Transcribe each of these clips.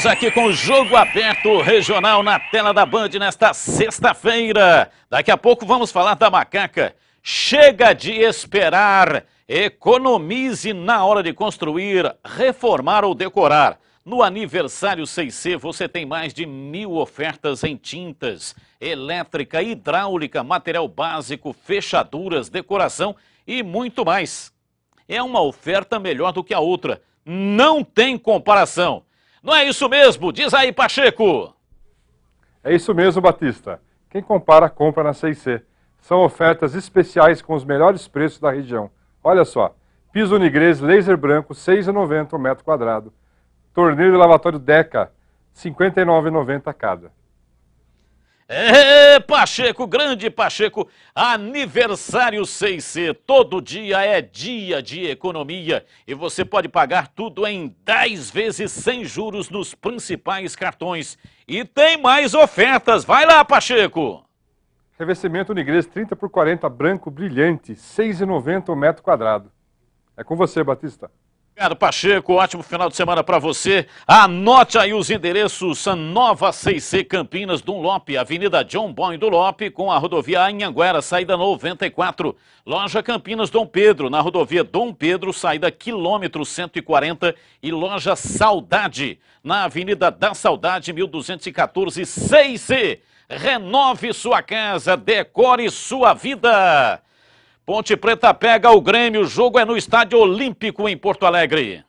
Estamos aqui com o Jogo Aberto Regional na tela da Band nesta sexta-feira. Daqui a pouco vamos falar da macaca. Chega de esperar, economize na hora de construir, reformar ou decorar. No aniversário 6C você tem mais de mil ofertas em tintas, elétrica, hidráulica, material básico, fechaduras, decoração e muito mais. É uma oferta melhor do que a outra. Não tem comparação. Não é isso mesmo? Diz aí, Pacheco. É isso mesmo, Batista. Quem compara, compra na 6C. São ofertas especiais com os melhores preços da região. Olha só, piso Nigrês laser branco, 6,90 o metro quadrado. Torneiro de lavatório Deca, 59,90 cada. É, Pacheco, grande Pacheco, aniversário 6C. Todo dia é dia de economia e você pode pagar tudo em 10 vezes sem juros nos principais cartões. E tem mais ofertas. Vai lá, Pacheco! Revestimento Unigrês 30 por 40 branco brilhante, 6,90 o metro quadrado. É com você, Batista. Obrigado, Pacheco. Ótimo final de semana para você. Anote aí os endereços Sanova 6C Campinas, Lope, Avenida John Boy Lope, com a rodovia Anhanguera, saída 94. Loja Campinas Dom Pedro, na rodovia Dom Pedro, saída quilômetro 140. E loja Saudade, na Avenida da Saudade, 1214, 6C. Renove sua casa, decore sua vida. Ponte Preta pega o Grêmio. O jogo é no Estádio Olímpico, em Porto Alegre.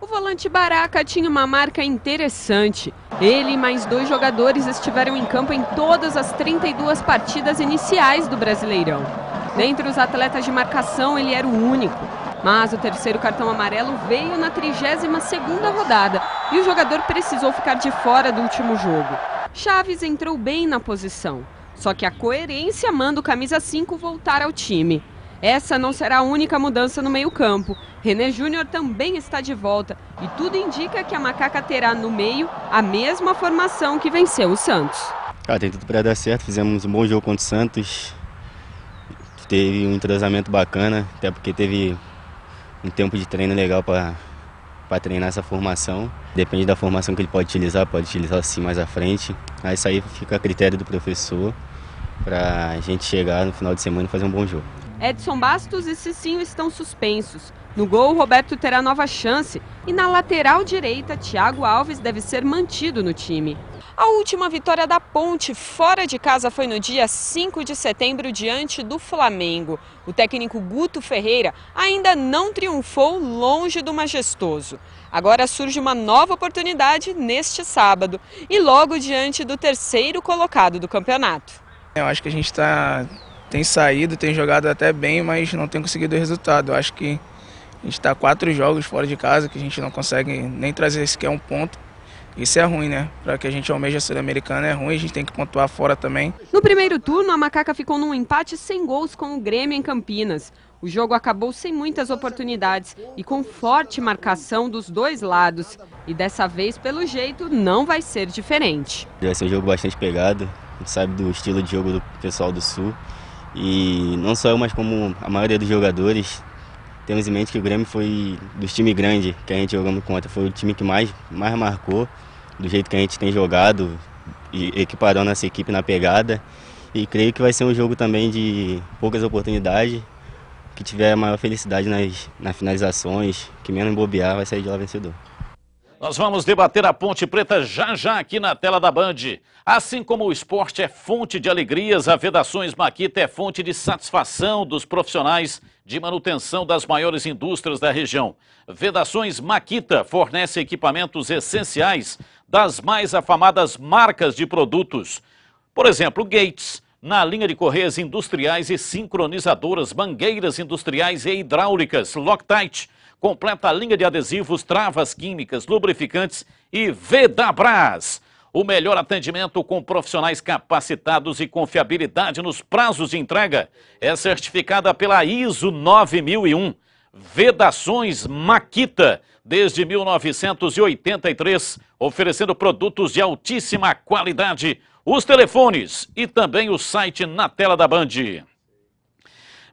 O volante Baraca tinha uma marca interessante. Ele e mais dois jogadores estiveram em campo em todas as 32 partidas iniciais do Brasileirão. Dentre os atletas de marcação, ele era o único. Mas o terceiro cartão amarelo veio na 32ª rodada e o jogador precisou ficar de fora do último jogo. Chaves entrou bem na posição. Só que a coerência manda o camisa 5 voltar ao time. Essa não será a única mudança no meio-campo. René Júnior também está de volta e tudo indica que a Macaca terá no meio a mesma formação que venceu o Santos. Ah, tem tudo para dar certo, fizemos um bom jogo contra o Santos. Teve um entrosamento bacana, até porque teve um tempo de treino legal para para treinar essa formação. Depende da formação que ele pode utilizar, pode utilizar assim mais à frente. Aí isso aí fica a critério do professor para a gente chegar no final de semana e fazer um bom jogo. Edson Bastos e Cicinho estão suspensos. No gol, Roberto terá nova chance e na lateral direita, Thiago Alves deve ser mantido no time. A última vitória da Ponte fora de casa foi no dia 5 de setembro diante do Flamengo. O técnico Guto Ferreira ainda não triunfou longe do majestoso. Agora surge uma nova oportunidade neste sábado e logo diante do terceiro colocado do campeonato. É, eu acho que a gente tá, tem saído, tem jogado até bem, mas não tem conseguido o resultado. Eu acho que a gente está quatro jogos fora de casa, que a gente não consegue nem trazer sequer um ponto. Isso é ruim, né? Para que a gente almeja a Sul-Americana é ruim, a gente tem que pontuar fora também. No primeiro turno, a Macaca ficou num empate sem gols com o Grêmio em Campinas. O jogo acabou sem muitas oportunidades e com forte marcação dos dois lados. E dessa vez, pelo jeito, não vai ser diferente. Vai ser um jogo bastante pegado, a gente sabe do estilo de jogo do pessoal do Sul. E não só eu, mas como a maioria dos jogadores temos em mente que o Grêmio foi dos times grandes que a gente jogamos contra, foi o time que mais, mais marcou, do jeito que a gente tem jogado, e equiparando nossa equipe na pegada. E creio que vai ser um jogo também de poucas oportunidades, que tiver maior felicidade nas, nas finalizações, que menos bobear vai sair de lá vencedor. Nós vamos debater a Ponte Preta já já aqui na tela da Band. Assim como o esporte é fonte de alegrias, a Vedações Maquita é fonte de satisfação dos profissionais de manutenção das maiores indústrias da região. Vedações Maquita fornece equipamentos essenciais das mais afamadas marcas de produtos. Por exemplo, Gates, na linha de correias industriais e sincronizadoras, mangueiras industriais e hidráulicas, Loctite, Completa a linha de adesivos, travas químicas, lubrificantes e Vedabras. O melhor atendimento com profissionais capacitados e confiabilidade nos prazos de entrega é certificada pela ISO 9001. Vedações Maquita, desde 1983, oferecendo produtos de altíssima qualidade. Os telefones e também o site na tela da Band.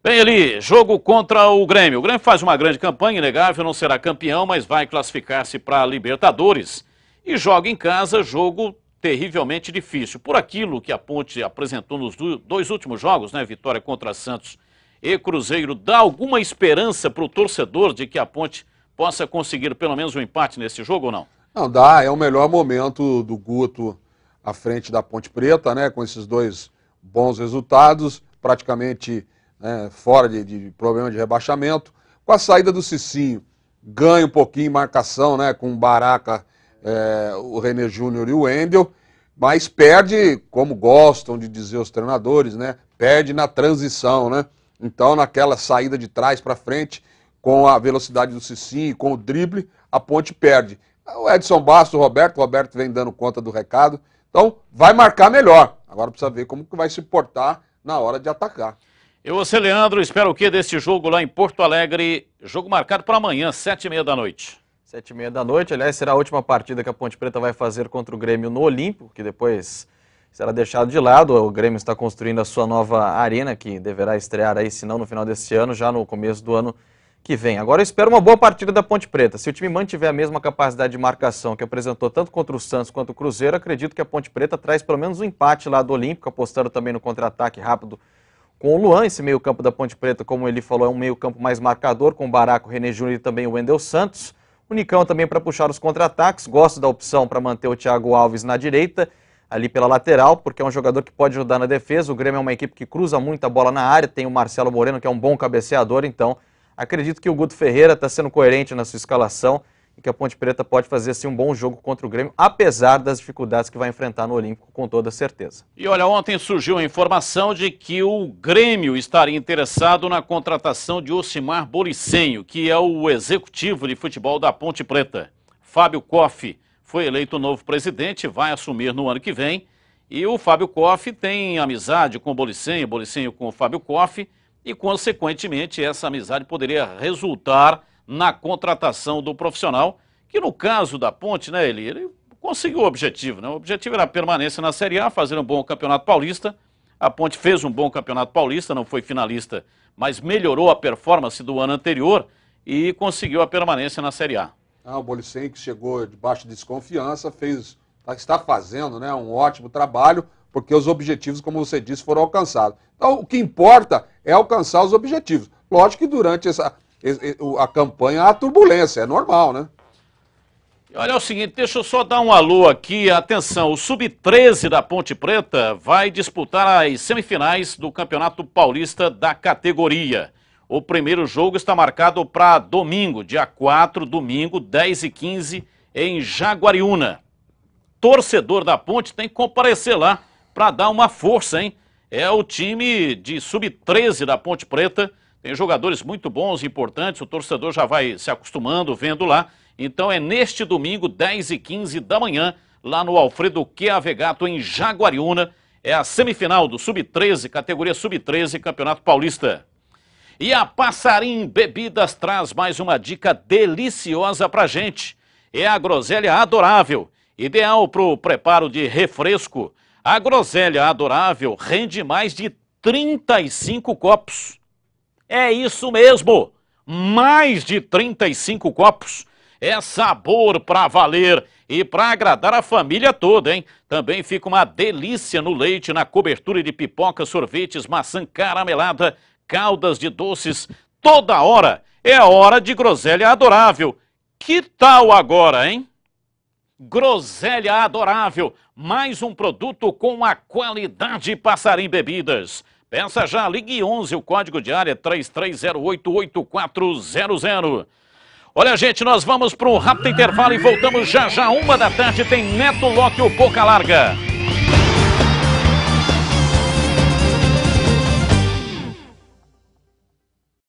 Bem, ali, jogo contra o Grêmio. O Grêmio faz uma grande campanha, inegável, não será campeão, mas vai classificar-se para a Libertadores. E joga em casa, jogo terrivelmente difícil. Por aquilo que a Ponte apresentou nos dois últimos jogos, né? Vitória contra Santos e Cruzeiro, dá alguma esperança para o torcedor de que a Ponte possa conseguir pelo menos um empate nesse jogo ou não? Não, dá. É o melhor momento do Guto à frente da Ponte Preta, né? Com esses dois bons resultados, praticamente né, fora de, de problema de rebaixamento. Com a saída do Cicinho, ganha um pouquinho em marcação, né, com o Baraca, é, eh, o René Júnior e o Wendel, mas perde, como gostam de dizer os treinadores, né, perde na transição, né? Então, naquela saída de trás para frente, com a velocidade do Cicinho, com o drible, a ponte perde. O Edson Bastos, o Roberto, o Roberto vem dando conta do recado. Então, vai marcar melhor. Agora precisa ver como que vai se portar na hora de atacar. E você, Leandro, espera o que desse jogo lá em Porto Alegre? Jogo marcado para amanhã, sete e meia da noite. Sete e meia da noite, aliás, será a última partida que a Ponte Preta vai fazer contra o Grêmio no Olímpico, que depois será deixado de lado. O Grêmio está construindo a sua nova arena, que deverá estrear aí, se não no final deste ano, já no começo do ano que vem. Agora eu espero uma boa partida da Ponte Preta. Se o time mantiver a mesma capacidade de marcação que apresentou tanto contra o Santos quanto o Cruzeiro, acredito que a Ponte Preta traz pelo menos um empate lá do Olímpico, apostando também no contra-ataque rápido com o Luan, esse meio-campo da Ponte Preta, como ele falou, é um meio-campo mais marcador, com o Baraco, o René Júnior e também o Wendel Santos. O Nicão também para puxar os contra-ataques, gosto da opção para manter o Thiago Alves na direita, ali pela lateral, porque é um jogador que pode ajudar na defesa. O Grêmio é uma equipe que cruza muita bola na área, tem o Marcelo Moreno, que é um bom cabeceador, então acredito que o Guto Ferreira está sendo coerente na sua escalação e que a Ponte Preta pode fazer assim, um bom jogo contra o Grêmio, apesar das dificuldades que vai enfrentar no Olímpico, com toda certeza. E olha, ontem surgiu a informação de que o Grêmio estaria interessado na contratação de Osimar Boricenho, que é o executivo de futebol da Ponte Preta. Fábio Koff foi eleito novo presidente, vai assumir no ano que vem. E o Fábio Koff tem amizade com o Bolicenho, Bolicenho com o Fábio Koff, e, consequentemente, essa amizade poderia resultar na contratação do profissional, que no caso da Ponte, né, ele, ele conseguiu o objetivo. Né? O objetivo era a permanência na Série A, fazer um bom campeonato paulista. A Ponte fez um bom campeonato paulista, não foi finalista, mas melhorou a performance do ano anterior e conseguiu a permanência na Série A. Ah, o Bolicen que chegou de baixa desconfiança, fez, tá, está fazendo né, um ótimo trabalho, porque os objetivos, como você disse, foram alcançados. Então, o que importa é alcançar os objetivos. Lógico que durante essa, a campanha à é turbulência, é normal, né? Olha é o seguinte, deixa eu só dar um alô aqui. Atenção, o Sub-13 da Ponte Preta vai disputar as semifinais do Campeonato Paulista da categoria. O primeiro jogo está marcado para domingo, dia 4, domingo, 10 e 15 em Jaguariúna. Torcedor da Ponte tem que comparecer lá para dar uma força, hein? É o time de Sub-13 da Ponte Preta tem jogadores muito bons, importantes, o torcedor já vai se acostumando vendo lá. Então é neste domingo, 10 e 15 da manhã, lá no Alfredo Queavegato, em Jaguariúna. É a semifinal do Sub-13, categoria Sub-13, Campeonato Paulista. E a Passarim Bebidas traz mais uma dica deliciosa pra gente. É a groselha adorável, ideal para o preparo de refresco. A groselha adorável rende mais de 35 copos. É isso mesmo! Mais de 35 copos. É sabor para valer e para agradar a família toda, hein? Também fica uma delícia no leite, na cobertura de pipoca, sorvetes, maçã caramelada, caldas de doces, toda hora. É hora de groselha adorável. Que tal agora, hein? Groselha adorável, mais um produto com a qualidade Passarim Bebidas. Peça já, ligue 11, o código de área é 33088400. Olha, gente, nós vamos para um rápido intervalo e voltamos já já, uma da tarde, tem Neto Lock o Boca Larga.